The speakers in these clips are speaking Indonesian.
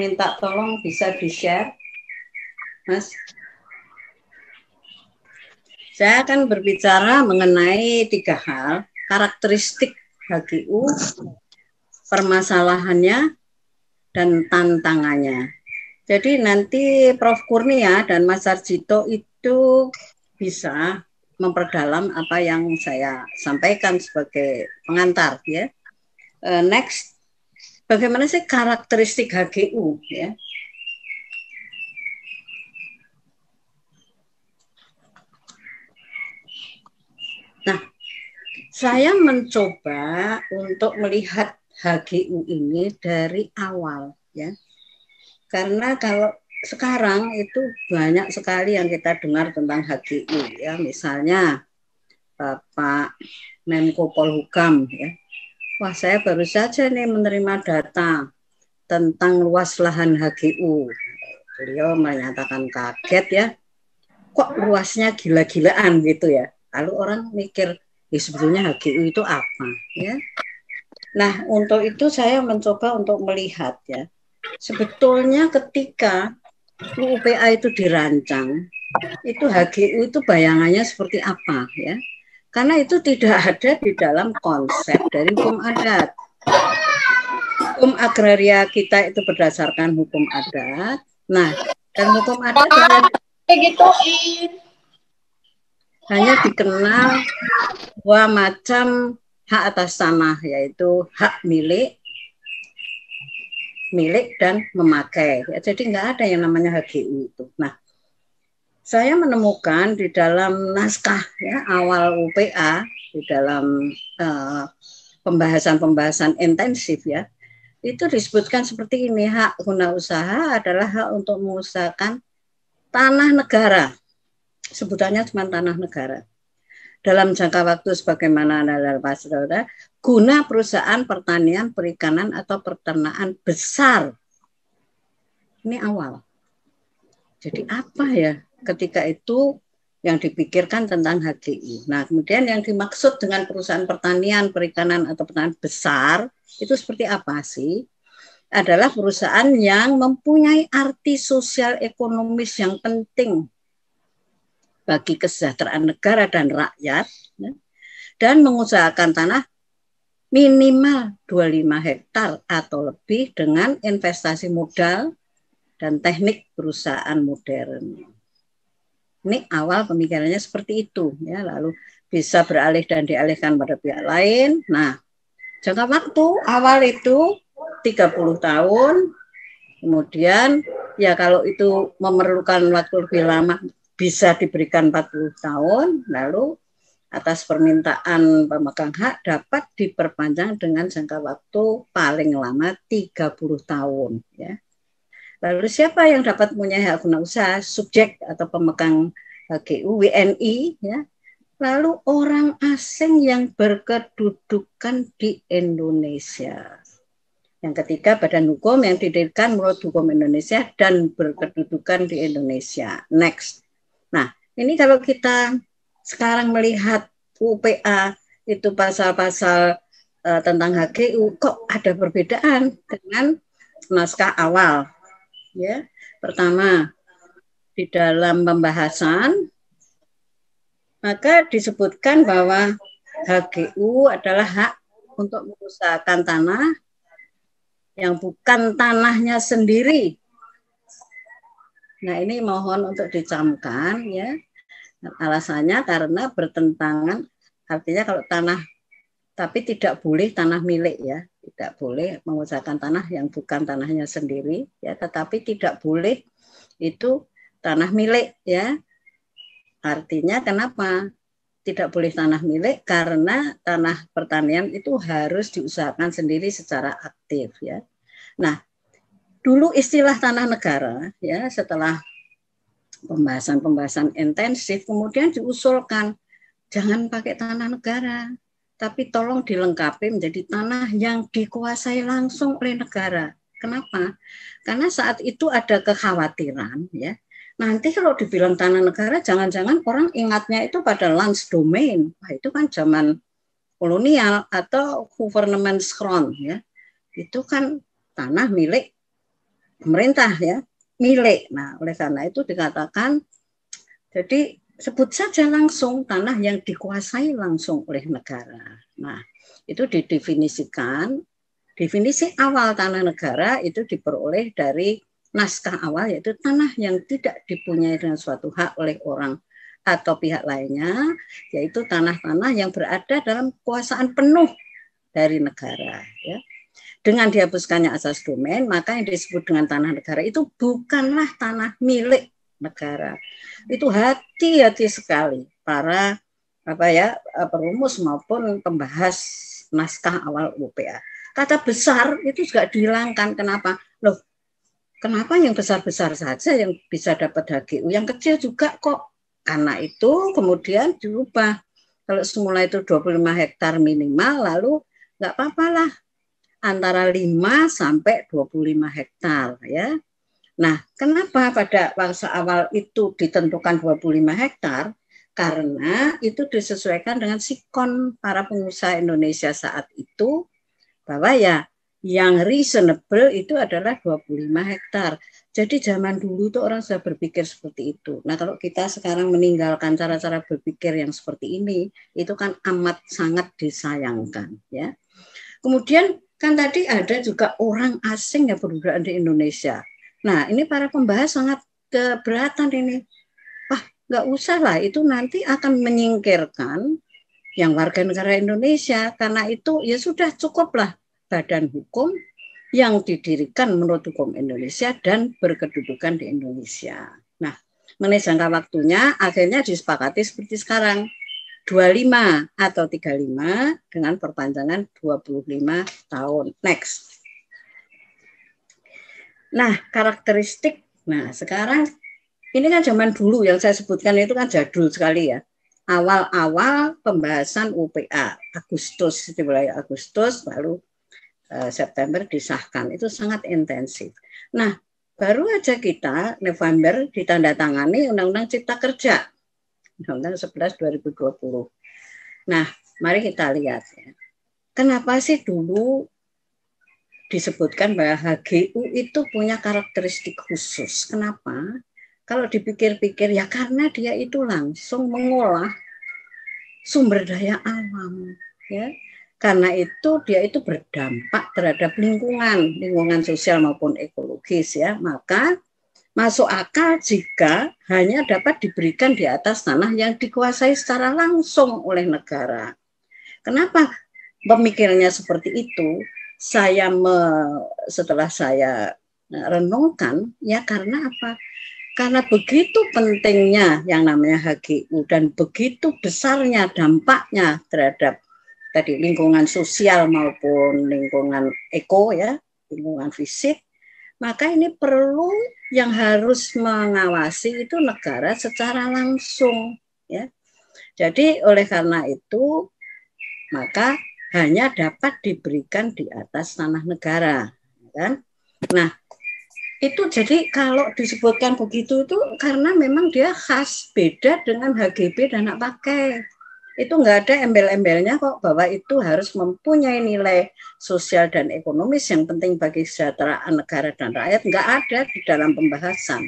minta tolong bisa di-share? Mas? Saya akan berbicara mengenai tiga hal, karakteristik HGU, permasalahannya, dan tantangannya. Jadi nanti Prof. Kurnia dan Mas Sarjito itu bisa memperdalam apa yang saya sampaikan sebagai pengantar ya. Eh, next bagaimana sih karakteristik HGU ya? Nah, saya mencoba untuk melihat HGU ini dari awal ya. Karena kalau sekarang itu banyak sekali yang kita dengar tentang HGU ya, misalnya Bapak Menko Polhukam ya Wah, saya baru saja nih menerima data tentang luas lahan HGU. Beliau menyatakan kaget ya, kok luasnya gila-gilaan gitu ya. Lalu orang mikir, ya sebetulnya HGU itu apa ya? Nah, untuk itu saya mencoba untuk melihat ya. Sebetulnya ketika UPA itu dirancang, itu HGU itu bayangannya seperti apa ya? Karena itu tidak ada di dalam konsep dari hukum adat. Hukum agraria kita itu berdasarkan hukum adat. Nah, dan hukum adat gitu hanya dikenal dua macam hak atas tanah yaitu hak milik milik dan memakai jadi nggak ada yang namanya HGU itu nah saya menemukan di dalam naskah ya awal UPA di dalam pembahasan pembahasan-pembahasan intensif ya itu disebutkan seperti ini hak guna usaha adalah hak untuk mengusahakan tanah negara sebutannya cuma tanah negara dalam jangka waktu sebagaimana dalam pasalnya guna perusahaan pertanian perikanan atau peternakan besar ini awal jadi apa ya ketika itu yang dipikirkan tentang HGI. Nah, kemudian yang dimaksud dengan perusahaan pertanian, perikanan atau pertanian besar itu seperti apa sih? Adalah perusahaan yang mempunyai arti sosial ekonomis yang penting bagi kesejahteraan negara dan rakyat ya, dan mengusahakan tanah minimal 25 hektar atau lebih dengan investasi modal dan teknik perusahaan modern. Ini awal pemikirannya seperti itu ya, lalu bisa beralih dan dialihkan pada pihak lain. Nah, jangka waktu awal itu 30 tahun. Kemudian ya kalau itu memerlukan waktu lebih lama bisa diberikan 40 tahun lalu atas permintaan pemegang hak dapat diperpanjang dengan jangka waktu paling lama 30 tahun ya. Lalu siapa yang dapat punya hak guna usaha? Subjek atau pemegang HGU, WNI, ya. Lalu orang asing yang berkedudukan di Indonesia. Yang ketiga, badan hukum yang didirikan menurut hukum Indonesia dan berkedudukan di Indonesia. Next. Nah, ini kalau kita sekarang melihat UPA itu pasal-pasal uh, tentang HGU, kok ada perbedaan dengan naskah awal ya. Pertama, di dalam pembahasan maka disebutkan bahwa HGU adalah hak untuk mengusahakan tanah yang bukan tanahnya sendiri. Nah, ini mohon untuk dicamkan ya. Alasannya karena bertentangan artinya kalau tanah tapi tidak boleh tanah milik ya tidak boleh mengusahakan tanah yang bukan tanahnya sendiri ya tetapi tidak boleh itu tanah milik ya artinya kenapa tidak boleh tanah milik karena tanah pertanian itu harus diusahakan sendiri secara aktif ya nah dulu istilah tanah negara ya setelah pembahasan-pembahasan intensif kemudian diusulkan jangan pakai tanah negara tapi tolong dilengkapi menjadi tanah yang dikuasai langsung oleh negara. Kenapa? Karena saat itu ada kekhawatiran ya. Nanti kalau dibilang tanah negara jangan-jangan orang ingatnya itu pada lands domain. Wah, itu kan zaman kolonial atau government crown ya. Itu kan tanah milik pemerintah ya, milik. Nah, oleh karena itu dikatakan jadi sebut saja langsung tanah yang dikuasai langsung oleh negara. Nah, itu didefinisikan definisi awal tanah negara itu diperoleh dari naskah awal yaitu tanah yang tidak dipunyai dengan suatu hak oleh orang atau pihak lainnya yaitu tanah-tanah yang berada dalam kekuasaan penuh dari negara ya. Dengan dihapuskannya asas domain, maka yang disebut dengan tanah negara itu bukanlah tanah milik negara. Itu hati-hati sekali para apa ya eh, perumus maupun pembahas naskah awal UPA. Kata besar itu juga dihilangkan. Kenapa? Loh, kenapa yang besar-besar saja yang bisa dapat HGU, yang kecil juga kok. Karena itu kemudian diubah Kalau semula itu 25 hektar minimal, lalu nggak apa-apalah antara 5 sampai 25 hektar ya Nah, kenapa pada waktu awal itu ditentukan 25 hektar? Karena itu disesuaikan dengan sikon para pengusaha Indonesia saat itu bahwa ya yang reasonable itu adalah 25 hektar. Jadi zaman dulu tuh orang sudah berpikir seperti itu. Nah kalau kita sekarang meninggalkan cara-cara berpikir yang seperti ini, itu kan amat sangat disayangkan. Ya. Kemudian kan tadi ada juga orang asing yang berbudak di Indonesia. Nah, ini para pembahas sangat keberatan ini. Wah, nggak usah lah, itu nanti akan menyingkirkan yang warga negara Indonesia. Karena itu ya sudah cukuplah badan hukum yang didirikan menurut hukum Indonesia dan berkedudukan di Indonesia. Nah, mengenai jangka waktunya akhirnya disepakati seperti sekarang 25 atau 35 dengan perpanjangan 25 tahun. Next. Nah, karakteristik. Nah, sekarang ini kan zaman dulu yang saya sebutkan itu kan jadul sekali ya. Awal-awal pembahasan UPA Agustus, di mulai Agustus lalu eh, September disahkan. Itu sangat intensif. Nah, baru aja kita November ditandatangani Undang-Undang Cipta Kerja. Undang-Undang 11 2020. Nah, mari kita lihat ya. Kenapa sih dulu disebutkan bahwa HGU itu punya karakteristik khusus. Kenapa? Kalau dipikir-pikir ya karena dia itu langsung mengolah sumber daya alam, ya. Karena itu dia itu berdampak terhadap lingkungan, lingkungan sosial maupun ekologis ya. Maka masuk akal jika hanya dapat diberikan di atas tanah yang dikuasai secara langsung oleh negara. Kenapa pemikirannya seperti itu? saya me, setelah saya e, renungkan ya karena apa? Karena begitu pentingnya yang namanya HGU dan begitu besarnya dampaknya terhadap tadi lingkungan sosial maupun lingkungan eko ya, lingkungan fisik, maka ini perlu yang harus mengawasi itu negara secara langsung ya. Jadi oleh karena itu maka hanya dapat diberikan di atas tanah negara, ya kan? Nah, itu jadi kalau disebutkan begitu itu karena memang dia khas beda dengan HGB dan hak pakai. Itu enggak ada embel-embelnya kok bahwa itu harus mempunyai nilai sosial dan ekonomis yang penting bagi kesejahteraan negara dan rakyat enggak ada di dalam pembahasan.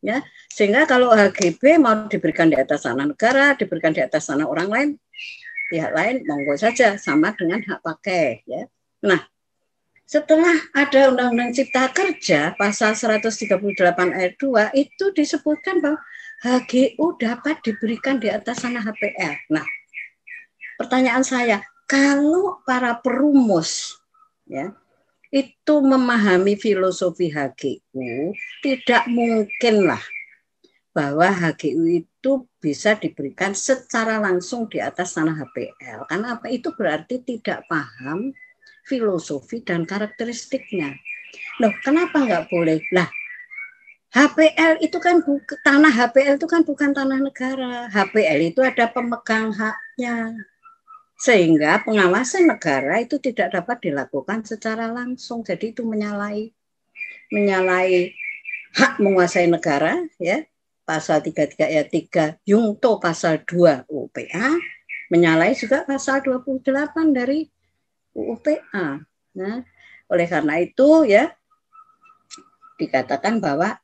Ya, sehingga kalau HGB mau diberikan di atas tanah negara, diberikan di atas tanah orang lain, pihak lain monggo saja sama dengan hak pakai ya. Nah, setelah ada Undang-Undang Cipta Kerja pasal 138 ayat 2 itu disebutkan bahwa HGU dapat diberikan di atas sana HPR. Nah, pertanyaan saya, kalau para perumus ya itu memahami filosofi HGU tidak mungkinlah bahwa HGU itu bisa diberikan secara langsung di atas tanah HPL. Karena apa itu berarti tidak paham filosofi dan karakteristiknya. Loh, kenapa nggak boleh? Lah, HPL itu kan buka, tanah HPL itu kan bukan tanah negara. HPL itu ada pemegang haknya. Sehingga pengawasan negara itu tidak dapat dilakukan secara langsung. Jadi itu menyalahi menyalahi hak menguasai negara ya pasal 33 ayat 3 Yungto pasal 2 UPA menyalahi juga pasal 28 dari UPA. Nah, oleh karena itu ya dikatakan bahwa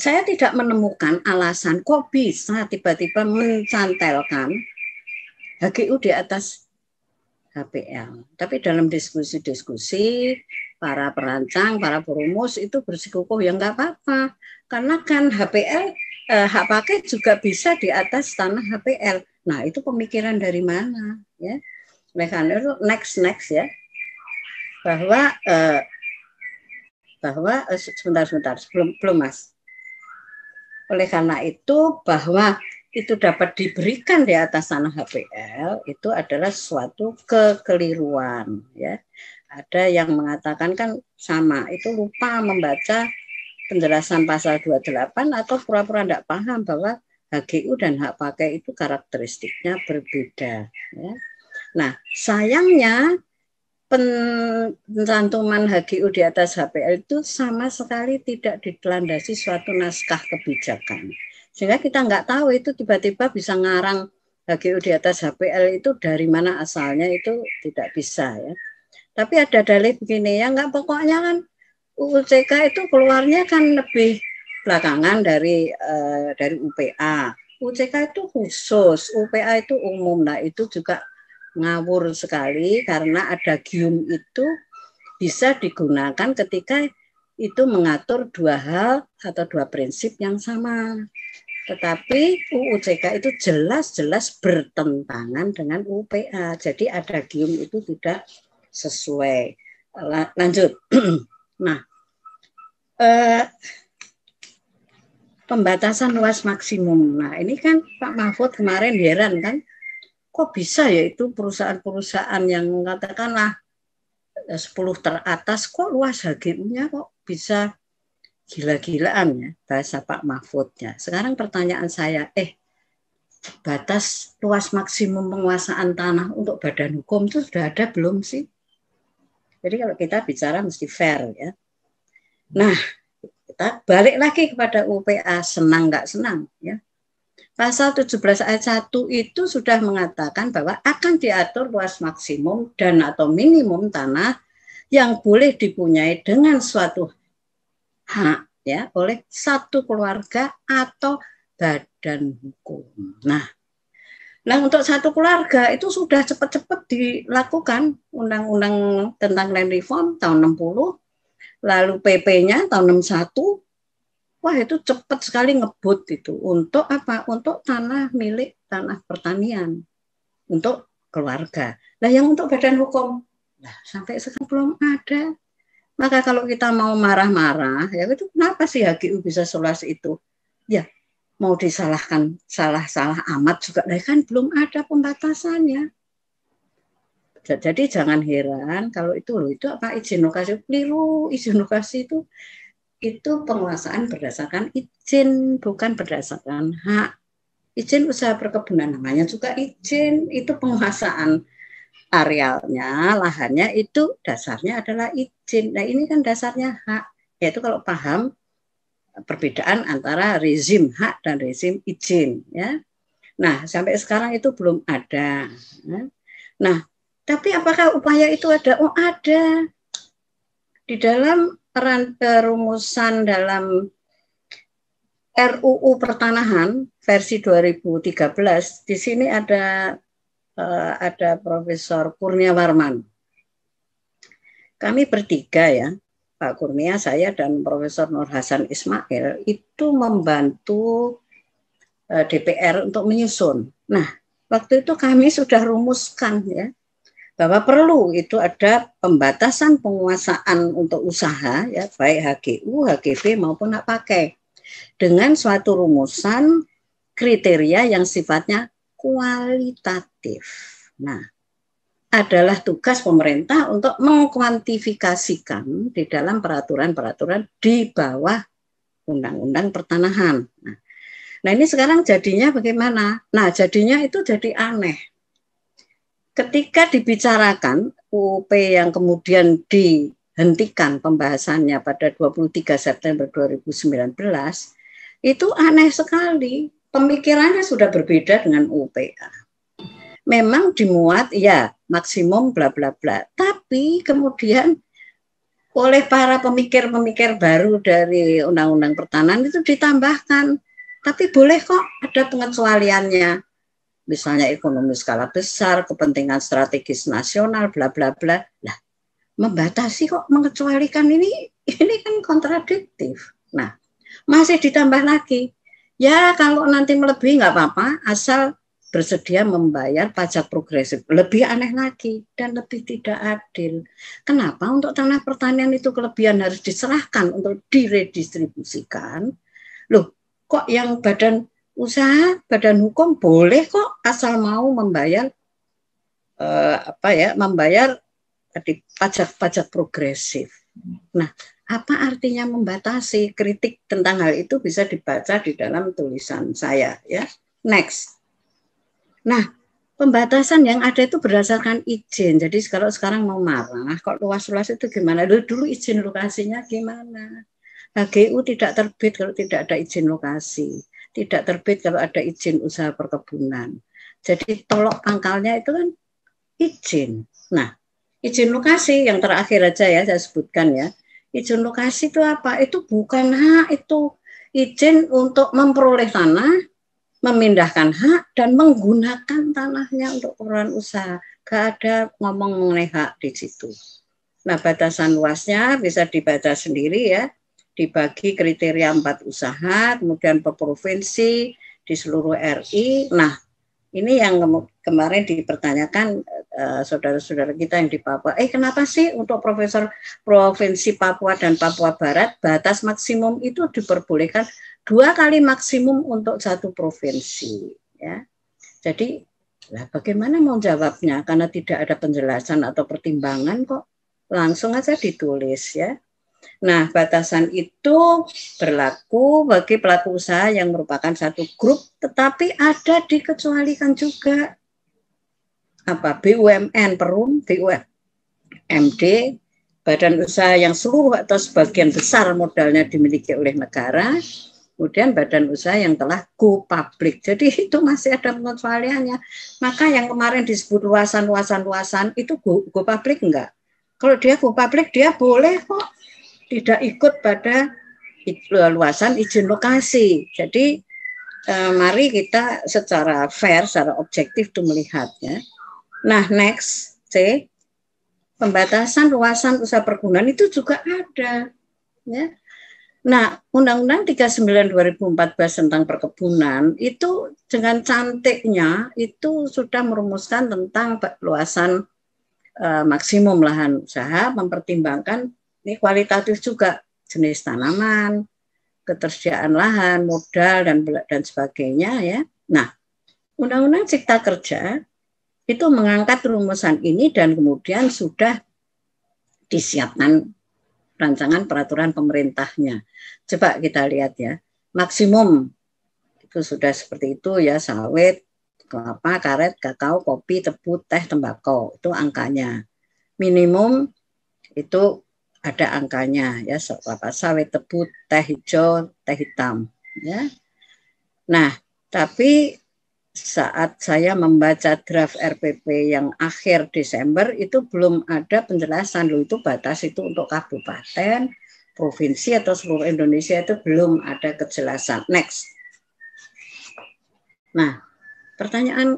saya tidak menemukan alasan kok bisa tiba-tiba mencantelkan HGU di atas HPL. Tapi dalam diskusi-diskusi para perancang, para perumus itu bersikukuh oh, ya nggak apa-apa. Karena kan HPL eh, hak pakai juga bisa di atas tanah HPL. Nah, itu pemikiran dari mana ya? Oleh karena itu next next ya. Bahwa eh, bahwa eh, sebentar sebentar sebelum belum Mas. Oleh karena itu bahwa itu dapat diberikan di atas tanah HPL itu adalah suatu kekeliruan ya. Ada yang mengatakan kan sama, itu lupa membaca penjelasan pasal 28 atau pura-pura tidak paham bahwa HGU dan hak pakai itu karakteristiknya berbeda. Ya. Nah, sayangnya pencantuman HGU di atas HPL itu sama sekali tidak ditelandasi suatu naskah kebijakan. Sehingga kita nggak tahu itu tiba-tiba bisa ngarang HGU di atas HPL itu dari mana asalnya itu tidak bisa ya. Tapi ada dalih begini ya nggak pokoknya kan UCK itu keluarnya kan lebih belakangan dari uh, dari UPA. UCK itu khusus, UPA itu umum. Nah, itu juga ngawur sekali karena ada gium itu bisa digunakan ketika itu mengatur dua hal atau dua prinsip yang sama. Tetapi UUCK itu jelas-jelas bertentangan dengan UPA. Jadi ada gium itu tidak sesuai. Lanjut. Nah, eh, pembatasan luas maksimum. Nah, ini kan Pak Mahfud kemarin heran kan, kok bisa ya itu perusahaan-perusahaan yang katakanlah 10 eh, teratas kok luas hgu kok bisa gila-gilaan ya bahasa Pak Mahfudnya. Sekarang pertanyaan saya, eh batas luas maksimum penguasaan tanah untuk badan hukum itu sudah ada belum sih? Jadi kalau kita bicara mesti fair ya. Nah, kita balik lagi kepada UPA senang nggak senang ya. Pasal 17 ayat 1 itu sudah mengatakan bahwa akan diatur luas maksimum dan atau minimum tanah yang boleh dipunyai dengan suatu hak ya oleh satu keluarga atau badan hukum. Nah, Nah, untuk satu keluarga itu sudah cepat-cepat dilakukan undang-undang tentang land reform tahun 60, lalu PP-nya tahun 61. Wah, itu cepat sekali ngebut itu untuk apa? Untuk tanah milik tanah pertanian untuk keluarga. Nah, yang untuk badan hukum nah, sampai sekarang belum ada. Maka kalau kita mau marah-marah, ya itu kenapa sih HGU bisa seluas itu? Ya, mau disalahkan salah-salah amat juga nah kan belum ada pembatasannya. Jadi jangan heran kalau itu loh itu apa izin lokasi keliru izin lokasi itu itu penguasaan berdasarkan izin bukan berdasarkan hak izin usaha perkebunan namanya juga izin itu penguasaan arealnya lahannya itu dasarnya adalah izin nah ini kan dasarnya hak yaitu kalau paham perbedaan antara rezim hak dan rezim izin ya. Nah, sampai sekarang itu belum ada. Ya. Nah, tapi apakah upaya itu ada? Oh, ada. Di dalam peran perumusan dalam RUU Pertanahan versi 2013 di sini ada eh, ada Profesor Kurnia Warman. Kami bertiga ya Pak Kurnia, saya dan Profesor Nur Hasan Ismail itu membantu eh, DPR untuk menyusun. Nah, waktu itu kami sudah rumuskan ya bahwa perlu itu ada pembatasan penguasaan untuk usaha ya baik HGU, HGV maupun hak pakai dengan suatu rumusan kriteria yang sifatnya kualitatif. Nah, adalah tugas pemerintah untuk mengkuantifikasikan di dalam peraturan-peraturan di bawah undang-undang pertanahan. Nah, nah, ini sekarang jadinya bagaimana? Nah, jadinya itu jadi aneh. Ketika dibicarakan UP yang kemudian dihentikan pembahasannya pada 23 September 2019, itu aneh sekali. Pemikirannya sudah berbeda dengan UPA memang dimuat ya maksimum bla bla bla. Tapi kemudian oleh para pemikir-pemikir baru dari Undang-Undang Pertanahan itu ditambahkan. Tapi boleh kok ada pengecualiannya. Misalnya ekonomi skala besar, kepentingan strategis nasional, bla bla bla. lah, membatasi kok mengecualikan ini ini kan kontradiktif. Nah, masih ditambah lagi. Ya kalau nanti melebihi nggak apa-apa, asal bersedia membayar pajak progresif. Lebih aneh lagi dan lebih tidak adil. Kenapa untuk tanah pertanian itu kelebihan harus diserahkan untuk diredistribusikan? Loh, kok yang badan usaha, badan hukum boleh kok asal mau membayar eh, apa ya, membayar pajak-pajak progresif. Nah, apa artinya membatasi kritik tentang hal itu bisa dibaca di dalam tulisan saya ya next Nah, pembatasan yang ada itu berdasarkan izin. Jadi kalau sekarang mau marah, kalau luas-luas itu gimana? Dulu, dulu izin lokasinya gimana? HGU tidak terbit kalau tidak ada izin lokasi, tidak terbit kalau ada izin usaha perkebunan. Jadi tolok pangkalnya itu kan izin. Nah, izin lokasi yang terakhir aja ya saya sebutkan ya. Izin lokasi itu apa? Itu bukan hak itu izin untuk memperoleh tanah memindahkan hak dan menggunakan tanahnya untuk keperluan usaha. Gak ada ngomong mengenai hak di situ. Nah, batasan luasnya bisa dibaca sendiri ya. Dibagi kriteria empat usaha, kemudian per provinsi, di seluruh RI. Nah, ini yang kemarin dipertanyakan saudara eh, saudara-saudara kita yang di Papua. Eh kenapa sih untuk profesor provinsi Papua dan Papua Barat batas maksimum itu diperbolehkan dua kali maksimum untuk satu provinsi, ya? Jadi lah bagaimana mau jawabnya karena tidak ada penjelasan atau pertimbangan kok langsung aja ditulis ya Nah, batasan itu berlaku bagi pelaku usaha yang merupakan satu grup, tetapi ada dikecualikan juga. Apa BUMN Perum, BUMD, badan usaha yang seluruh atau sebagian besar modalnya dimiliki oleh negara, kemudian badan usaha yang telah go public. Jadi itu masih ada pengecualiannya. Maka yang kemarin disebut luasan-luasan-luasan itu go, go public enggak? Kalau dia go public dia boleh kok tidak ikut pada luasan izin lokasi. Jadi eh, mari kita secara fair, secara objektif itu melihatnya. Nah next C pembatasan luasan usaha perkebunan itu juga ada. Ya. Nah, Undang-Undang 39 2014 tentang perkebunan itu dengan cantiknya itu sudah merumuskan tentang luasan eh, maksimum lahan usaha, mempertimbangkan ini kualitatif juga jenis tanaman, ketersediaan lahan, modal dan dan sebagainya ya. Nah, Undang-Undang Cipta Kerja itu mengangkat rumusan ini dan kemudian sudah disiapkan rancangan peraturan pemerintahnya. Coba kita lihat ya, maksimum itu sudah seperti itu ya sawit, kelapa, karet, kakao, kopi, tebu, teh, tembakau itu angkanya. Minimum itu ada angkanya ya apa sawit tebu teh hijau teh hitam ya nah tapi saat saya membaca draft RPP yang akhir Desember itu belum ada penjelasan loh itu batas itu untuk kabupaten provinsi atau seluruh Indonesia itu belum ada kejelasan next nah pertanyaan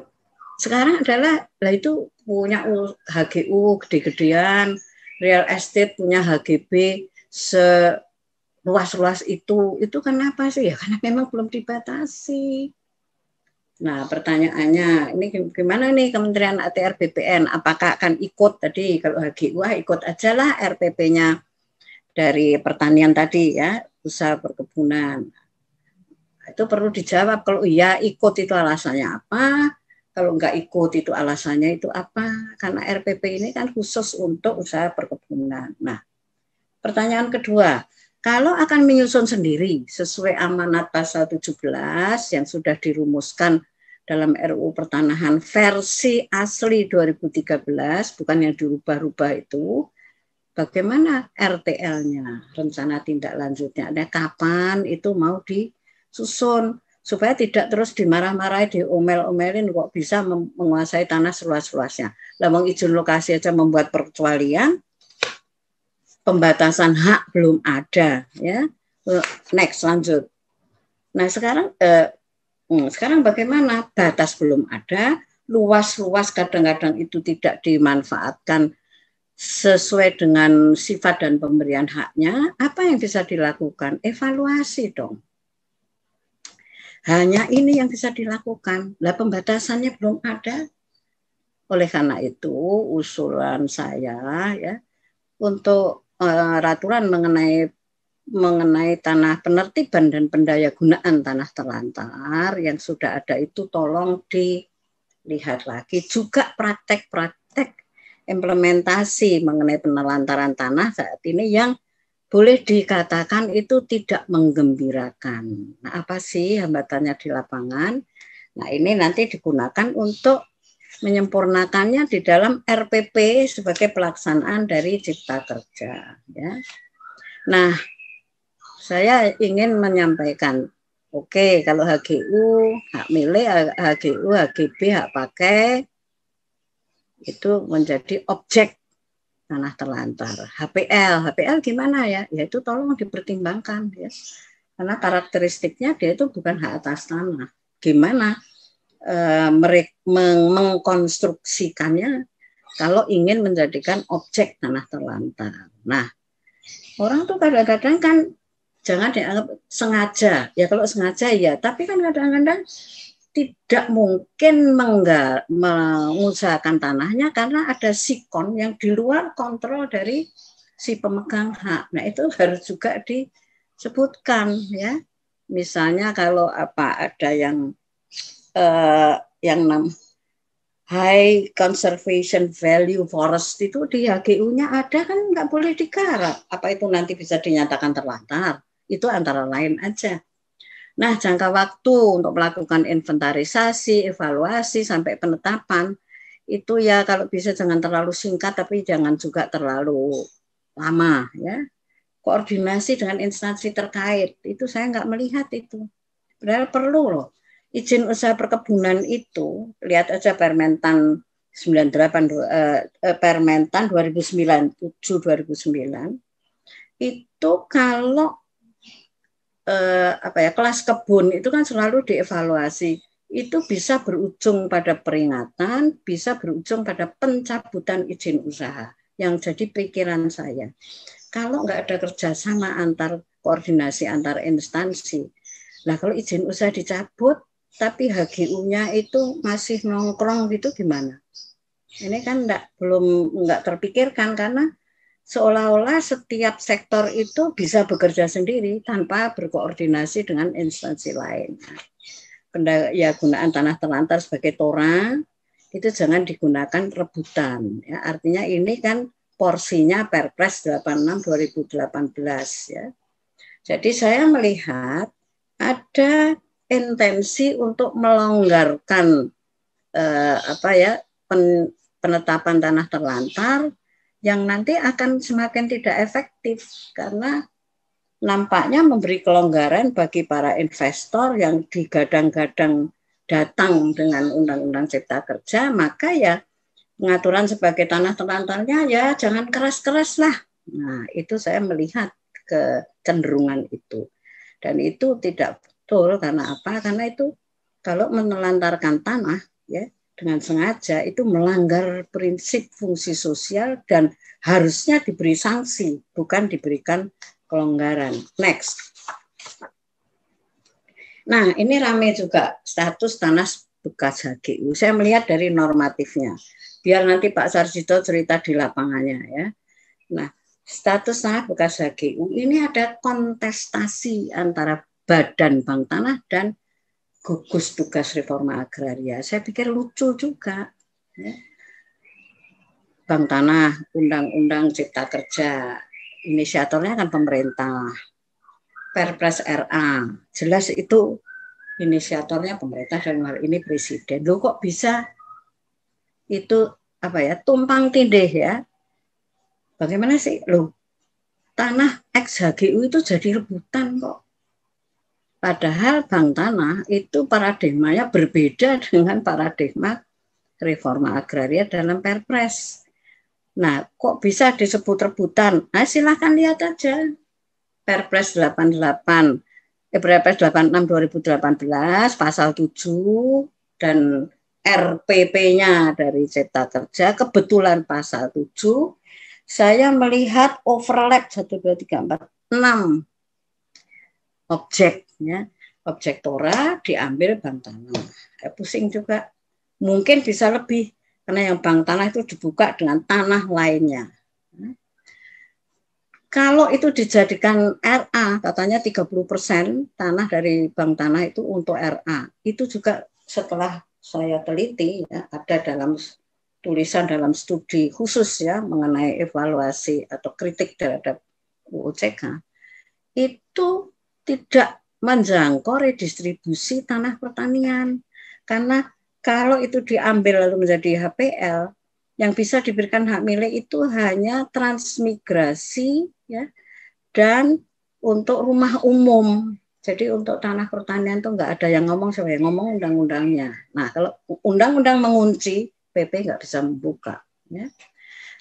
sekarang adalah lah itu punya HGU gede-gedean real estate punya HGB seluas-luas itu itu kenapa sih ya karena memang belum dibatasi Nah, pertanyaannya ini gimana nih Kementerian ATR BPN? Apakah akan ikut tadi kalau Wah ikut aja lah RPP-nya dari pertanian tadi ya, usaha perkebunan. Itu perlu dijawab kalau iya ikut itu alasannya apa? kalau nggak ikut itu alasannya itu apa? Karena RPP ini kan khusus untuk usaha perkebunan. Nah, pertanyaan kedua, kalau akan menyusun sendiri sesuai amanat pasal 17 yang sudah dirumuskan dalam RUU Pertanahan versi asli 2013, bukan yang dirubah-rubah itu, bagaimana RTL-nya, rencana tindak lanjutnya, ada kapan itu mau disusun supaya tidak terus dimarah-marahi, diomel-omelin kok bisa menguasai tanah seluas-luasnya. Lambang izin lokasi aja membuat perkecualian, pembatasan hak belum ada, ya. Next lanjut. Nah sekarang eh, hmm, sekarang bagaimana batas belum ada, luas-luas kadang-kadang itu tidak dimanfaatkan sesuai dengan sifat dan pemberian haknya, apa yang bisa dilakukan? Evaluasi dong. Hanya ini yang bisa dilakukan. Lah pembatasannya belum ada. Oleh karena itu usulan saya ya untuk uh, eh, peraturan mengenai mengenai tanah penertiban dan pendaya gunaan tanah terlantar yang sudah ada itu tolong dilihat lagi juga praktek-praktek implementasi mengenai penelantaran tanah saat ini yang boleh dikatakan itu tidak menggembirakan. Nah, apa sih hambatannya di lapangan? Nah, ini nanti digunakan untuk menyempurnakannya di dalam RPP sebagai pelaksanaan dari cipta kerja. Ya. Nah, saya ingin menyampaikan, oke okay, kalau HGU, hak milik, HGU, HGB, hak pakai, itu menjadi objek tanah terlantar. HPL, HPL gimana ya? Ya itu tolong dipertimbangkan ya. Karena karakteristiknya dia itu bukan hak atas tanah. Gimana e, merek, meng, mengkonstruksikannya kalau ingin menjadikan objek tanah terlantar. Nah, orang tuh kadang-kadang kan jangan dianggap sengaja. Ya kalau sengaja ya, tapi kan kadang-kadang tidak mungkin mengusahakan tanahnya karena ada sikon yang di luar kontrol dari si pemegang hak. Nah itu harus juga disebutkan ya. Misalnya kalau apa ada yang eh, yang nam high conservation value forest itu di HGU-nya ada kan nggak boleh digarap. Apa itu nanti bisa dinyatakan terlantar? Itu antara lain aja Nah, jangka waktu untuk melakukan inventarisasi, evaluasi sampai penetapan itu ya kalau bisa jangan terlalu singkat tapi jangan juga terlalu lama ya. Koordinasi dengan instansi terkait itu saya nggak melihat itu. Padahal perlu loh. Izin usaha perkebunan itu lihat aja Permentan 98 eh, eh, Permentan 2009 7 2009 itu kalau eh, apa ya kelas kebun itu kan selalu dievaluasi itu bisa berujung pada peringatan, bisa berujung pada pencabutan izin usaha. Yang jadi pikiran saya, kalau nggak ada kerjasama antar koordinasi antar instansi, lah kalau izin usaha dicabut, tapi HGU-nya itu masih nongkrong gitu gimana? Ini kan enggak, belum nggak terpikirkan karena seolah-olah setiap sektor itu bisa bekerja sendiri tanpa berkoordinasi dengan instansi lain. Ya gunaan tanah terlantar sebagai tora itu jangan digunakan rebutan. Ya, artinya ini kan porsinya Perpres 86 2018 ya. Jadi saya melihat ada intensi untuk melonggarkan eh, apa ya pen, penetapan tanah terlantar yang nanti akan semakin tidak efektif karena nampaknya memberi kelonggaran bagi para investor yang digadang-gadang datang dengan undang-undang cipta kerja, maka ya pengaturan sebagai tanah terlantarnya ya jangan keras-keras lah. Nah, itu saya melihat kecenderungan itu. Dan itu tidak betul karena apa? Karena itu kalau menelantarkan tanah ya dengan sengaja itu melanggar prinsip fungsi sosial dan harusnya diberi sanksi, bukan diberikan kelonggaran. Next. Nah, ini rame juga status tanah bekas HGU. Saya melihat dari normatifnya. Biar nanti Pak Sarjito cerita di lapangannya ya. Nah, status tanah bekas HGU ini ada kontestasi antara Badan Bank Tanah dan gugus tugas reforma agraria. Saya pikir lucu juga. Bang ya. Bank Tanah, Undang-Undang Cipta Kerja, inisiatornya kan pemerintah. Perpres RA, jelas itu inisiatornya pemerintah dan hal ini presiden. Loh kok bisa itu apa ya tumpang tindih ya? Bagaimana sih? lo tanah ex HGU itu jadi rebutan kok. Padahal bank tanah itu paradigmanya berbeda dengan paradigma reforma agraria dalam Perpres. Nah, kok bisa disebut rebutan? Nah, silahkan lihat aja. Perpres 88, eh, Perpres 86 2018, pasal 7, dan RPP-nya dari Cipta Kerja, kebetulan pasal 7, saya melihat overlap 1, 2, 3, 4, 6 objek ya objek tora diambil bank tanah. Eh, pusing juga. Mungkin bisa lebih karena yang bank tanah itu dibuka dengan tanah lainnya. Kalau itu dijadikan RA, katanya 30% tanah dari bank tanah itu untuk RA. Itu juga setelah saya teliti ya, ada dalam tulisan dalam studi khusus ya mengenai evaluasi atau kritik terhadap UOCK itu tidak menjangkau redistribusi tanah pertanian. Karena kalau itu diambil lalu menjadi HPL, yang bisa diberikan hak milik itu hanya transmigrasi ya dan untuk rumah umum. Jadi untuk tanah pertanian itu enggak ada yang ngomong sama yang ngomong undang-undangnya. Nah kalau undang-undang mengunci PP enggak bisa membuka. Ya.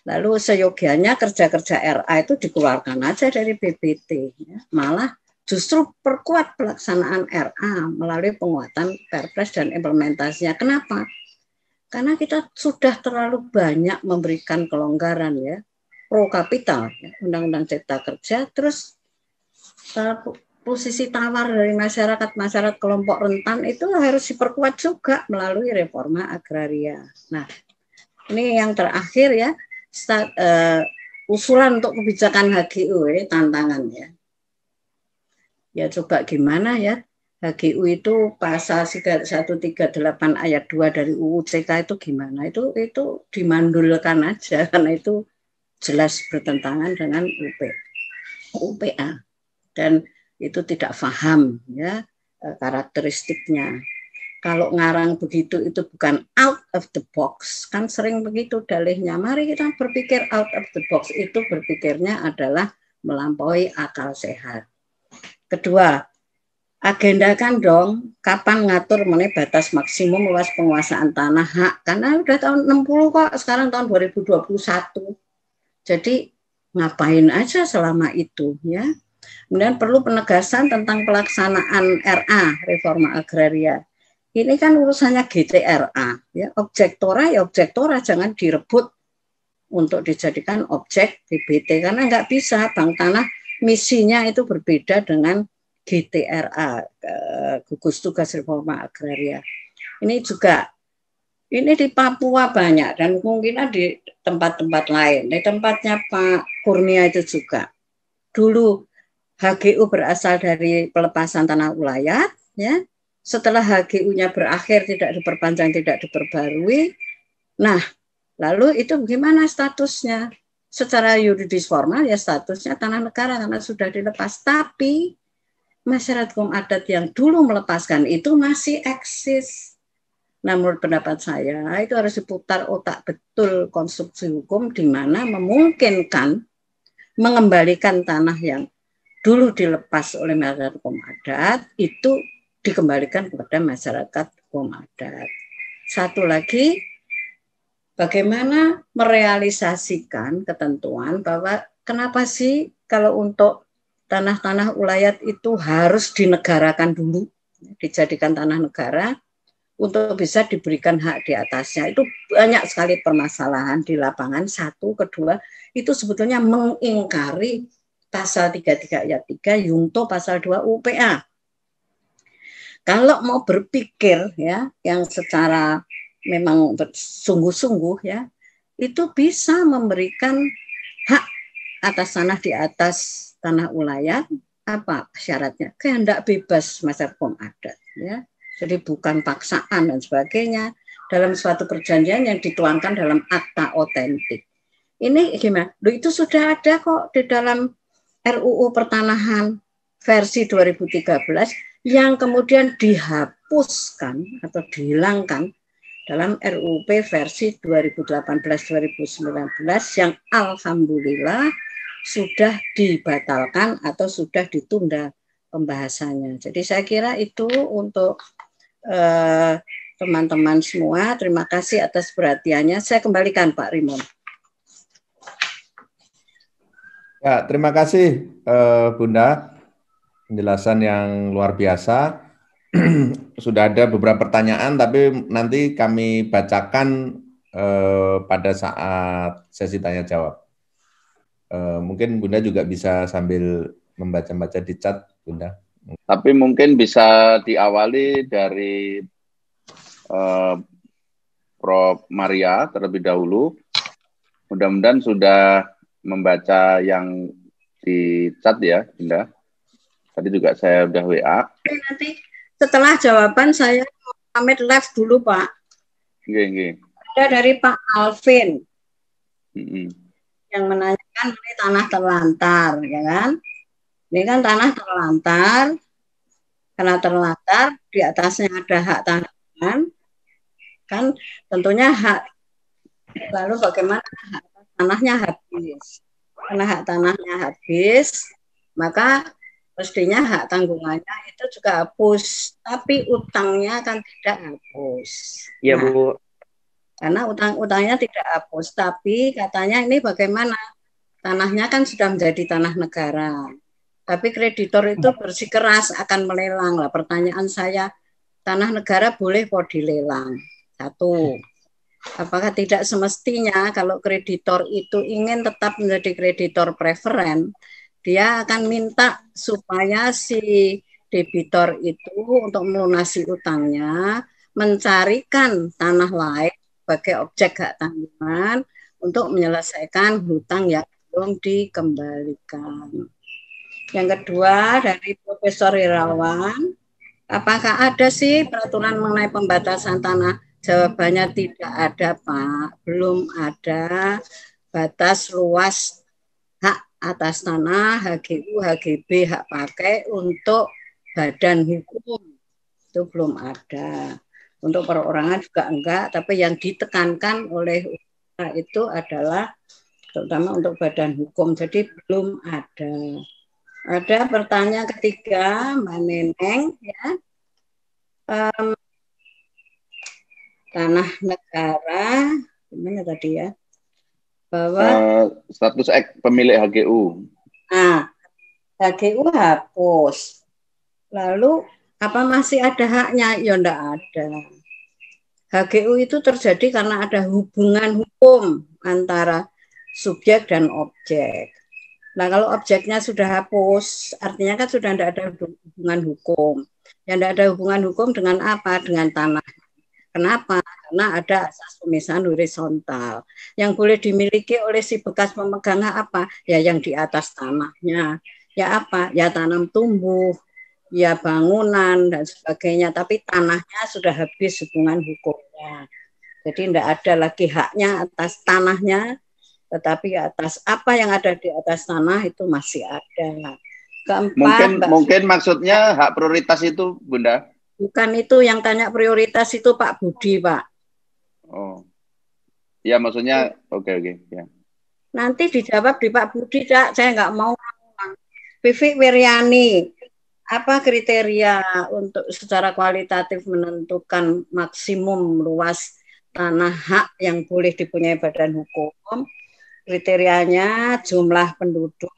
Lalu seyogianya kerja-kerja RA itu dikeluarkan aja dari BBT. Ya. Malah justru perkuat pelaksanaan RA melalui penguatan Perpres dan implementasinya. Kenapa? Karena kita sudah terlalu banyak memberikan kelonggaran ya pro kapital, ya. undang-undang cipta kerja, terus eh, posisi tawar dari masyarakat masyarakat kelompok rentan itu harus diperkuat juga melalui reforma agraria. Nah, ini yang terakhir ya start, uh, eh, usulan untuk kebijakan HGU ini eh, tantangannya Ya coba gimana ya? HGU itu pasal 138 ayat 2 dari UU CK itu gimana? Itu itu dimandulkan aja karena itu jelas bertentangan dengan UP, UPA dan itu tidak paham ya eh, karakteristiknya. Kalau ngarang begitu itu bukan out of the box, kan sering begitu dalihnya. Mari kita berpikir out of the box itu berpikirnya adalah melampaui akal sehat Kedua, agendakan dong kapan ngatur mengenai batas maksimum luas penguasaan tanah hak karena udah tahun 60 kok sekarang tahun 2021. Jadi ngapain aja selama itu ya. Kemudian perlu penegasan tentang pelaksanaan RA reforma agraria. Ini kan urusannya GTRA ya, objektora ya objektora jangan direbut untuk dijadikan objek BBT karena nggak bisa bank tanah misinya itu berbeda dengan GTRA gugus tugas reforma agraria ini juga ini di Papua banyak dan kemungkinan di tempat-tempat lain di tempatnya Pak Kurnia itu juga dulu HGU berasal dari pelepasan tanah ulayat ya setelah HGU-nya berakhir tidak diperpanjang tidak diperbarui nah lalu itu bagaimana statusnya secara yuridis formal ya statusnya tanah negara karena sudah dilepas. Tapi masyarakat hukum adat yang dulu melepaskan itu masih eksis. Nah, menurut pendapat saya, itu harus diputar otak betul konstruksi hukum di mana memungkinkan mengembalikan tanah yang dulu dilepas oleh masyarakat hukum adat itu dikembalikan kepada masyarakat hukum adat. Satu lagi, bagaimana merealisasikan ketentuan bahwa kenapa sih kalau untuk tanah-tanah ulayat itu harus dinegarakan dulu, dijadikan tanah negara untuk bisa diberikan hak di atasnya. Itu banyak sekali permasalahan di lapangan. Satu, kedua, itu sebetulnya mengingkari pasal 33 ayat 3 Yungto pasal 2 UPA. Kalau mau berpikir ya yang secara memang sungguh-sungguh ya, itu bisa memberikan hak atas tanah di atas tanah wilayah apa syaratnya kehendak bebas masyarakat adat ya jadi bukan paksaan dan sebagainya dalam suatu perjanjian yang dituangkan dalam akta otentik ini gimana Loh, itu sudah ada kok di dalam RUU pertanahan versi 2013 yang kemudian dihapuskan atau dihilangkan dalam RUP versi 2018-2019 yang alhamdulillah sudah dibatalkan atau sudah ditunda pembahasannya. Jadi saya kira itu untuk teman eh, teman-teman semua. Terima kasih atas perhatiannya. Saya kembalikan Pak Rimon. Ya, terima kasih eh, Bunda. Penjelasan yang luar biasa. sudah ada beberapa pertanyaan, tapi nanti kami bacakan eh, pada saat sesi tanya jawab. Eh, mungkin Bunda juga bisa sambil membaca-baca di chat, Bunda. Tapi mungkin bisa diawali dari eh, Prof. Maria terlebih dahulu. Mudah-mudahan sudah membaca yang di chat ya, Bunda. Tadi juga saya sudah WA. Nanti setelah jawaban saya pamit live dulu Pak. Gak, iya, gak. Iya. Ada dari Pak Alvin mm yang menanyakan ini tanah terlantar, ya kan? Ini kan tanah terlantar, karena terlantar di atasnya ada hak kan, kan tentunya hak lalu bagaimana hak tanahnya habis. Karena hak tanahnya habis, maka mestinya hak tanggungannya itu juga hapus, tapi utangnya kan tidak hapus. Iya, nah, Bu. Karena utang-utangnya tidak hapus, tapi katanya ini bagaimana? Tanahnya kan sudah menjadi tanah negara. Tapi kreditor itu hmm. bersikeras akan melelang lah. Pertanyaan saya, tanah negara boleh kok dilelang? Satu. Apakah tidak semestinya kalau kreditor itu ingin tetap menjadi kreditor preferen, dia akan minta supaya si debitor itu untuk melunasi utangnya mencarikan tanah lain sebagai objek hak tanggungan untuk menyelesaikan hutang yang belum dikembalikan. Yang kedua dari Profesor Irawan, apakah ada sih peraturan mengenai pembatasan tanah? Jawabannya tidak ada, Pak. Belum ada batas luas hak atas tanah, HGU, HGB, hak pakai untuk badan hukum itu belum ada. Untuk perorangan juga enggak, tapi yang ditekankan oleh itu adalah terutama untuk badan hukum. Jadi belum ada. Ada pertanyaan ketiga Mbak Neneng ya. Um, tanah negara gimana tadi ya? bahwa uh, status ek pemilik HGU. Nah, HGU hapus. Lalu apa masih ada haknya? Ya enggak ada. HGU itu terjadi karena ada hubungan hukum antara subjek dan objek. Nah, kalau objeknya sudah hapus, artinya kan sudah tidak ada hubungan hukum. Yang tidak ada hubungan hukum dengan apa? Dengan tanah. Kenapa? karena ada asas pemisahan horizontal. Yang boleh dimiliki oleh si bekas pemegangnya apa? Ya yang di atas tanahnya. Ya apa? Ya tanam tumbuh, ya bangunan dan sebagainya. Tapi tanahnya sudah habis hubungan hukumnya. Jadi tidak ada lagi haknya atas tanahnya, tetapi atas apa yang ada di atas tanah itu masih ada. Keempat, mungkin Mbak, mungkin maksudnya hak prioritas itu Bunda. Bukan itu yang tanya prioritas itu Pak Budi, Pak. Oh. Ya maksudnya oke oke ya. Nanti dijawab di Pak Budi, Cak. Saya nggak mau Vivi Wiryani. Apa kriteria untuk secara kualitatif menentukan maksimum luas tanah hak yang boleh dipunyai badan hukum? Kriterianya jumlah penduduk,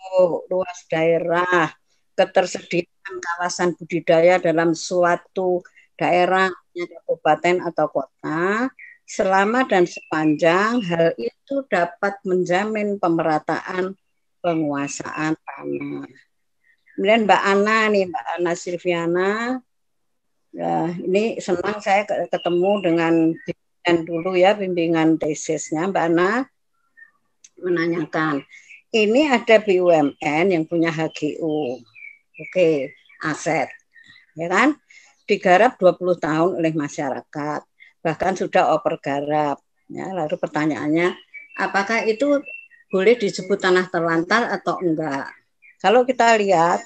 luas daerah, ketersediaan kawasan budidaya dalam suatu daerah, kabupaten atau kota, selama dan sepanjang hal itu dapat menjamin pemerataan penguasaan tanah. Kemudian Mbak Ana nih, Mbak Ana Silviana, ya, ini senang saya ketemu dengan bimbingan dulu ya, bimbingan tesisnya Mbak Ana menanyakan, ini ada BUMN yang punya HGU, oke, aset, ya kan, digarap 20 tahun oleh masyarakat bahkan sudah oper garap. Ya, lalu pertanyaannya, apakah itu boleh disebut tanah terlantar atau enggak? Kalau kita lihat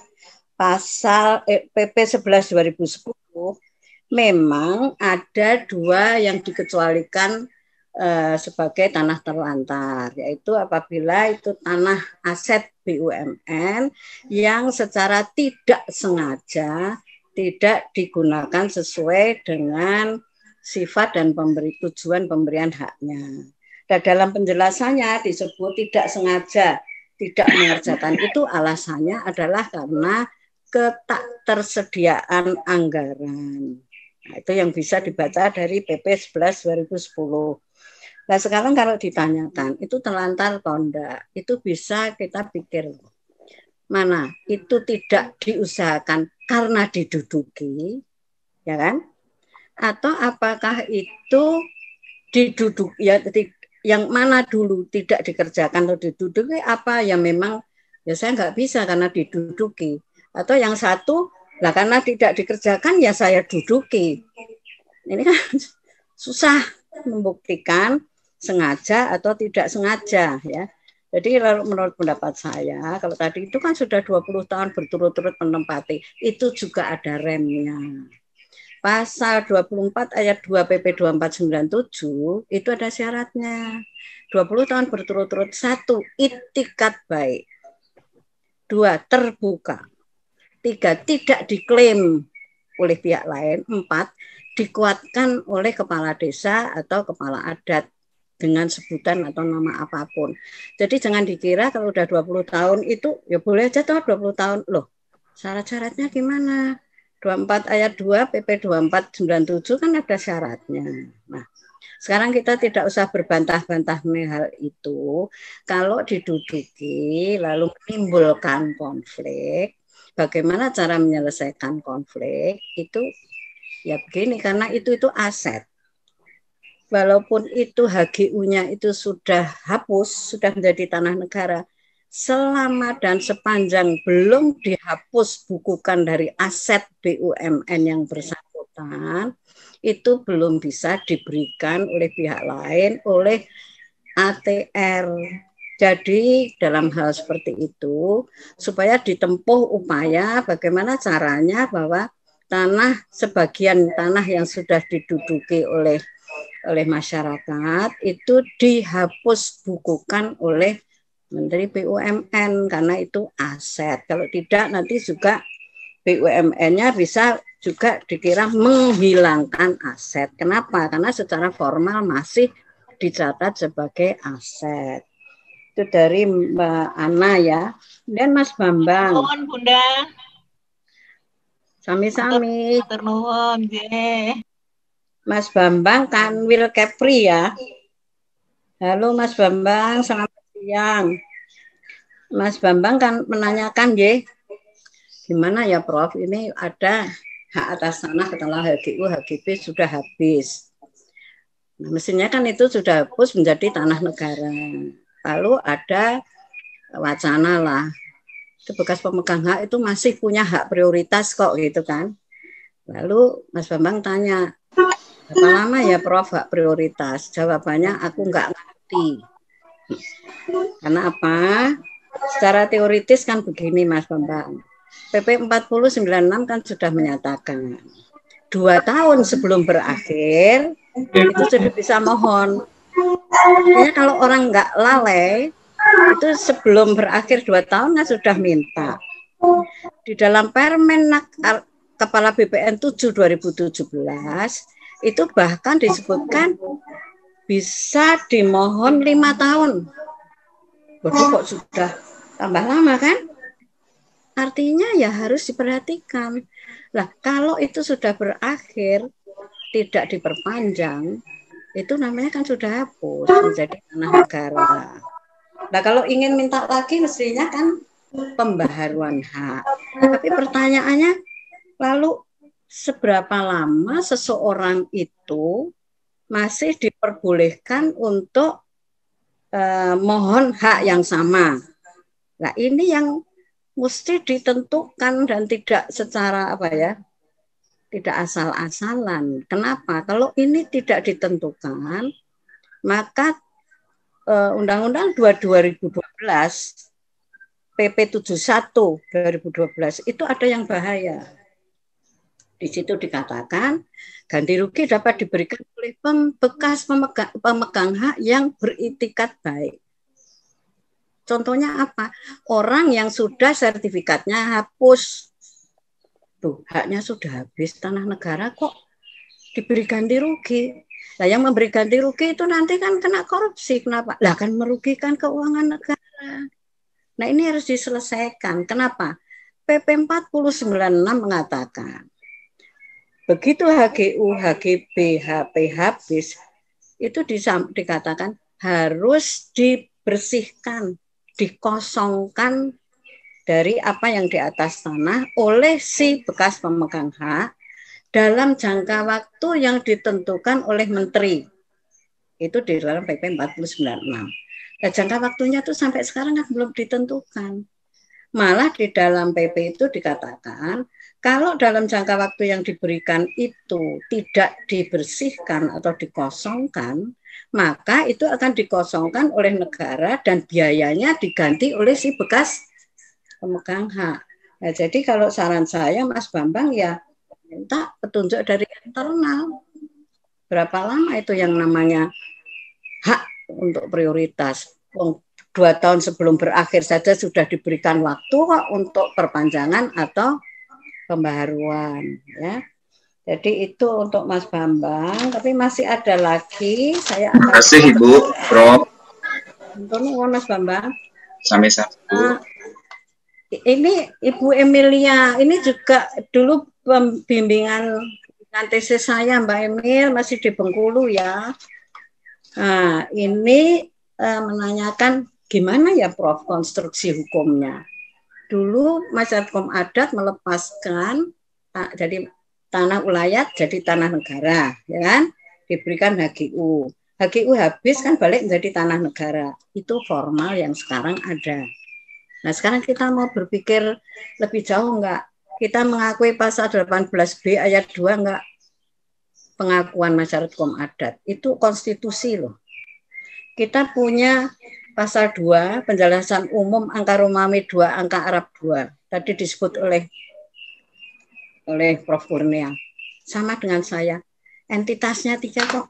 pasal PP 11 2010 memang ada dua yang dikecualikan eh, sebagai tanah terlantar yaitu apabila itu tanah aset BUMN yang secara tidak sengaja tidak digunakan sesuai dengan sifat dan pemberi tujuan pemberian haknya. Dan dalam penjelasannya disebut tidak sengaja tidak mengerjakan itu alasannya adalah karena ketersediaan anggaran. Nah, itu yang bisa dibaca dari PP 11 2010. Nah sekarang kalau ditanyakan itu terlantar atau itu bisa kita pikir mana itu tidak diusahakan karena diduduki, ya kan? atau apakah itu diduduk ya yang mana dulu tidak dikerjakan atau diduduki apa yang memang ya saya nggak bisa karena diduduki atau yang satu lah karena tidak dikerjakan ya saya duduki ini kan susah membuktikan sengaja atau tidak sengaja ya jadi menurut pendapat saya, kalau tadi itu kan sudah 20 tahun berturut-turut menempati, itu juga ada remnya pasal 24 ayat 2 PP 2497 itu ada syaratnya. 20 tahun berturut-turut satu itikat baik. Dua terbuka. Tiga tidak diklaim oleh pihak lain. Empat dikuatkan oleh kepala desa atau kepala adat dengan sebutan atau nama apapun. Jadi jangan dikira kalau udah 20 tahun itu ya boleh aja tuh 20 tahun. Loh, syarat-syaratnya gimana? 24 ayat 2 PP 2497 kan ada syaratnya. Nah, sekarang kita tidak usah berbantah-bantah hal itu. Kalau diduduki lalu menimbulkan konflik, bagaimana cara menyelesaikan konflik itu ya begini karena itu itu aset. Walaupun itu HGU-nya itu sudah hapus, sudah menjadi tanah negara, selama dan sepanjang belum dihapus bukukan dari aset BUMN yang bersangkutan itu belum bisa diberikan oleh pihak lain oleh ATR. Jadi dalam hal seperti itu supaya ditempuh upaya bagaimana caranya bahwa tanah sebagian tanah yang sudah diduduki oleh oleh masyarakat itu dihapus bukukan oleh Menteri BUMN karena itu aset. Kalau tidak nanti juga BUMN-nya bisa juga dikira menghilangkan aset. Kenapa? Karena secara formal masih dicatat sebagai aset. Itu dari Mbak Ana ya. Dan Mas Bambang. Mohon Bunda. Sami-sami. Nuhun, Mas Bambang kan wil Kepri ya. Halo Mas Bambang, selamat siang. Mas Bambang kan menanyakan ya, gimana ya Prof, ini ada hak atas tanah setelah HGU, HGP sudah habis. Nah, mestinya kan itu sudah hapus menjadi tanah negara. Lalu ada wacana lah, itu bekas pemegang hak itu masih punya hak prioritas kok gitu kan. Lalu Mas Bambang tanya, berapa lama ya Prof hak prioritas? Jawabannya aku nggak ngerti. Karena apa? Secara teoritis kan begini Mas Bambang. PP 4096 kan sudah menyatakan dua tahun sebelum berakhir itu sudah bisa mohon. Ya, kalau orang nggak lalai itu sebelum berakhir dua tahun kan sudah minta. Di dalam Permen Kepala BPN 7 2017 itu bahkan disebutkan bisa dimohon lima tahun. Berarti kok oh. sudah tambah lama kan? Artinya ya harus diperhatikan. Nah, kalau itu sudah berakhir, tidak diperpanjang, itu namanya kan sudah hapus menjadi tanah negara. Nah, kalau ingin minta lagi mestinya kan pembaharuan hak. Tapi pertanyaannya lalu seberapa lama seseorang itu masih diperbolehkan untuk eh, mohon hak yang sama. Nah, ini yang mesti ditentukan dan tidak secara apa ya? Tidak asal-asalan. Kenapa? Kalau ini tidak ditentukan, maka eh, Undang-Undang 2 2012 PP 71 2012 itu ada yang bahaya di situ dikatakan ganti rugi dapat diberikan oleh pem, bekas pemegang, pemegang hak yang beritikat baik. Contohnya apa? Orang yang sudah sertifikatnya hapus. Tuh, haknya sudah habis tanah negara kok diberi ganti rugi. Nah, yang memberi ganti rugi itu nanti kan kena korupsi. Kenapa? Lah kan merugikan keuangan negara. Nah, ini harus diselesaikan. Kenapa? PP 4096 mengatakan Begitu HGU, HGB, HP, habis, itu disam, dikatakan harus dibersihkan, dikosongkan dari apa yang di atas tanah oleh si bekas pemegang hak dalam jangka waktu yang ditentukan oleh menteri. Itu di dalam PP 496. Nah, jangka waktunya tuh sampai sekarang kan belum ditentukan. Malah di dalam PP itu dikatakan kalau dalam jangka waktu yang diberikan itu tidak dibersihkan atau dikosongkan, maka itu akan dikosongkan oleh negara dan biayanya diganti oleh si bekas pemegang hak. Nah, jadi kalau saran saya Mas Bambang ya minta petunjuk dari internal. Berapa lama itu yang namanya hak untuk prioritas. Dua tahun sebelum berakhir saja sudah diberikan waktu untuk perpanjangan atau pembaharuan ya. Jadi itu untuk Mas Bambang, tapi masih ada lagi saya akan Terima kasih Ibu, Prof. Untuk Mas Bambang. Sampai satu. Ah, ini Ibu Emilia, ini juga dulu pembimbingan tesis saya Mbak Emil masih di Bengkulu ya. Nah, ini eh, menanyakan gimana ya Prof konstruksi hukumnya dulu masyarakat adat melepaskan dari tanah ulayat jadi tanah negara, ya kan? Diberikan HGU. HGU habis kan balik menjadi tanah negara. Itu formal yang sekarang ada. Nah, sekarang kita mau berpikir lebih jauh enggak? Kita mengakui pasal 18B ayat 2 enggak? Pengakuan masyarakat kom adat. Itu konstitusi loh. Kita punya pasal 2 penjelasan umum angka Romawi 2 angka Arab 2 tadi disebut oleh oleh Prof Kurnia sama dengan saya entitasnya tiga kok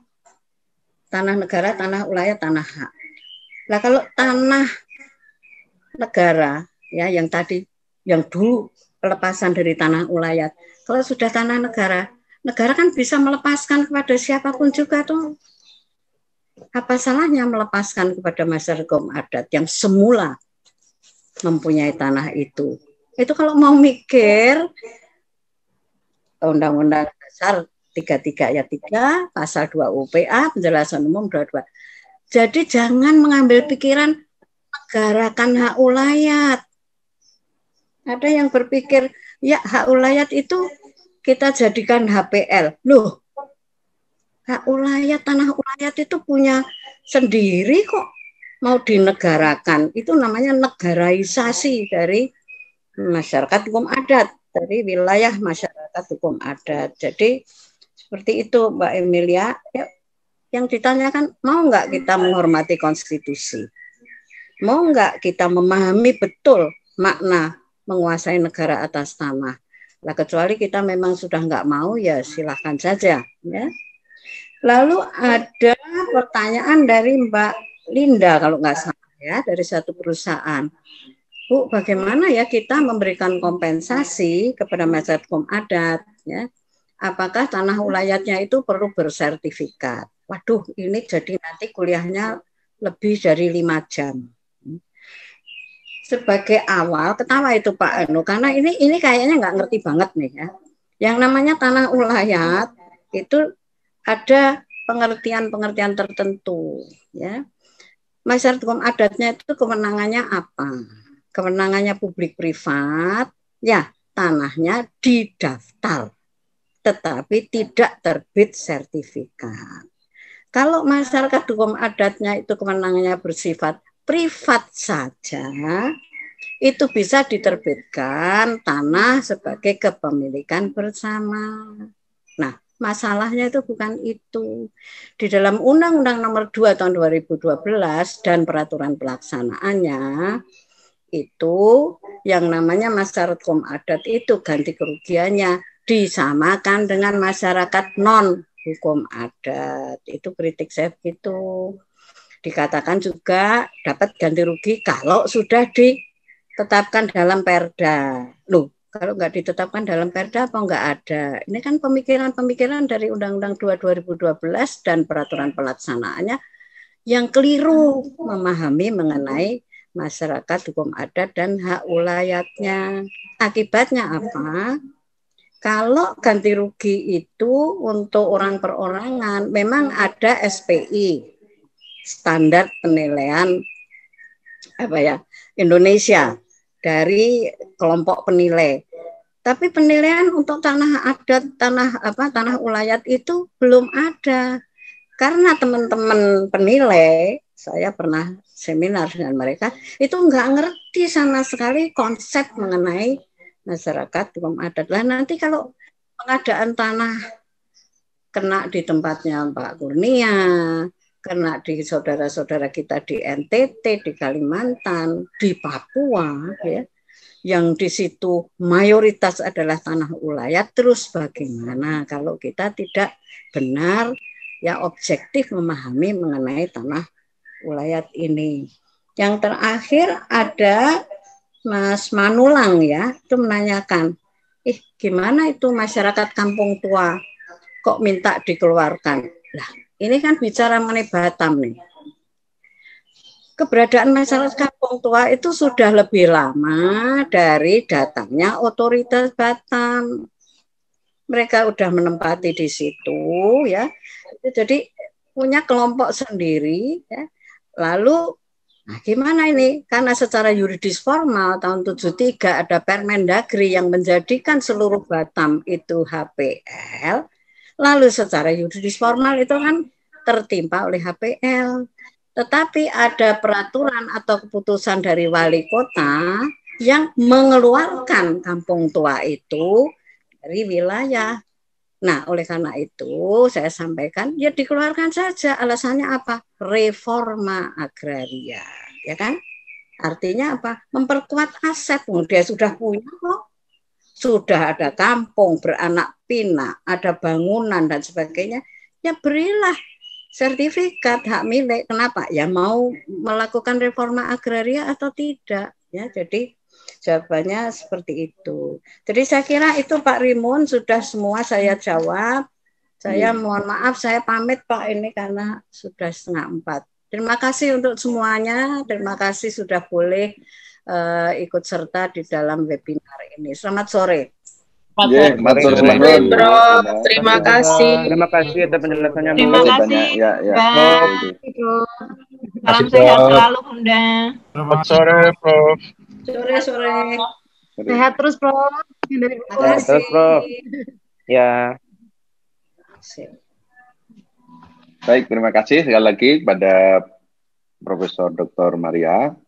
tanah negara tanah wilayah tanah hak lah kalau tanah negara ya yang tadi yang dulu pelepasan dari tanah ulayat kalau sudah tanah negara negara kan bisa melepaskan kepada siapapun juga tuh apa salahnya melepaskan kepada masyarakat adat yang semula mempunyai tanah itu? Itu kalau mau mikir Undang-Undang Dasar 33 ayat 3, pasal 2 UPA, penjelasan umum 22. Jadi jangan mengambil pikiran menggarakan hak ulayat. Ada yang berpikir, ya hak ulayat itu kita jadikan HPL. Loh, Kak nah, ulayat tanah ulayat itu punya sendiri kok mau dinegarakan itu namanya negaraisasi dari masyarakat hukum adat dari wilayah masyarakat hukum adat jadi seperti itu Mbak Emilia ya, yang ditanyakan mau nggak kita menghormati konstitusi mau nggak kita memahami betul makna menguasai negara atas tanah lah kecuali kita memang sudah nggak mau ya silahkan saja ya Lalu ada pertanyaan dari Mbak Linda kalau nggak salah ya dari satu perusahaan. Bu, bagaimana ya kita memberikan kompensasi kepada masyarakat adat ya? Apakah tanah ulayatnya itu perlu bersertifikat? Waduh, ini jadi nanti kuliahnya lebih dari lima jam. Sebagai awal, ketawa itu Pak Anu, karena ini ini kayaknya nggak ngerti banget nih ya. Yang namanya tanah ulayat itu ada pengertian-pengertian tertentu ya masyarakat hukum adatnya itu kemenangannya apa Kemenangannya publik privat ya tanahnya didaftar tetapi tidak terbit sertifikat kalau masyarakat hukum adatnya itu kemenangannya bersifat privat saja itu bisa diterbitkan tanah sebagai kepemilikan bersama. Nah, masalahnya itu bukan itu. Di dalam Undang-Undang Nomor 2 tahun 2012 dan peraturan pelaksanaannya itu yang namanya masyarakat hukum adat itu ganti kerugiannya disamakan dengan masyarakat non hukum adat. Itu kritik saya begitu. Dikatakan juga dapat ganti rugi kalau sudah ditetapkan dalam perda. Loh, kalau nggak ditetapkan dalam perda apa nggak ada. Ini kan pemikiran-pemikiran dari Undang-Undang 2 2012 dan peraturan pelaksanaannya yang keliru memahami mengenai masyarakat hukum adat dan hak ulayatnya. Akibatnya apa? Kalau ganti rugi itu untuk orang perorangan memang ada SPI standar penilaian apa ya Indonesia dari kelompok penilai. Tapi penilaian untuk tanah adat, tanah apa, tanah ulayat itu belum ada. Karena teman-teman penilai, saya pernah seminar dengan mereka, itu nggak ngerti sama sekali konsep mengenai masyarakat hukum adat. Lah nanti kalau pengadaan tanah kena di tempatnya Pak Kurnia, kena di saudara-saudara kita di NTT, di Kalimantan, di Papua, ya, yang di situ mayoritas adalah tanah ulayat. Terus bagaimana kalau kita tidak benar ya objektif memahami mengenai tanah ulayat ini. Yang terakhir ada Mas Manulang ya, itu menanyakan, ih eh, gimana itu masyarakat kampung tua kok minta dikeluarkan? Lah, ini kan bicara mengenai Batam nih. Keberadaan masyarakat kampung tua itu sudah lebih lama dari datangnya otoritas Batam. Mereka sudah menempati di situ ya. Jadi punya kelompok sendiri ya. Lalu Nah, gimana ini? Karena secara yuridis formal tahun 73 ada Permendagri yang menjadikan seluruh Batam itu HPL. Lalu secara yuridis formal itu kan tertimpa oleh HPL. Tetapi ada peraturan atau keputusan dari wali kota yang mengeluarkan kampung tua itu dari wilayah. Nah, oleh karena itu saya sampaikan ya dikeluarkan saja. Alasannya apa? Reforma agraria, ya kan? Artinya apa? Memperkuat aset. Oh, dia sudah punya kok sudah ada kampung beranak pinak, ada bangunan dan sebagainya, ya berilah sertifikat hak milik. Kenapa? Ya mau melakukan reforma agraria atau tidak? Ya, jadi jawabannya seperti itu. Jadi saya kira itu Pak Rimun sudah semua saya jawab. Saya hmm. mohon maaf, saya pamit Pak ini karena sudah setengah empat. Terima kasih untuk semuanya. Terima kasih sudah boleh uh, ikut serta di dalam webinar ini. Selamat sore. Yeah, iya, selamat sore. Selamat Terima kasih. Terima kasih atas penjelasannya. Terima kasih. Ya, ya. Bang Bro. Salam sehat selalu Bunda. Selamat sore, Prof. Sore, sore. Sehat terus, Prof. kasih. terus, Prof. Ya. Baik, terima kasih sekali lagi kepada Profesor Dr. Maria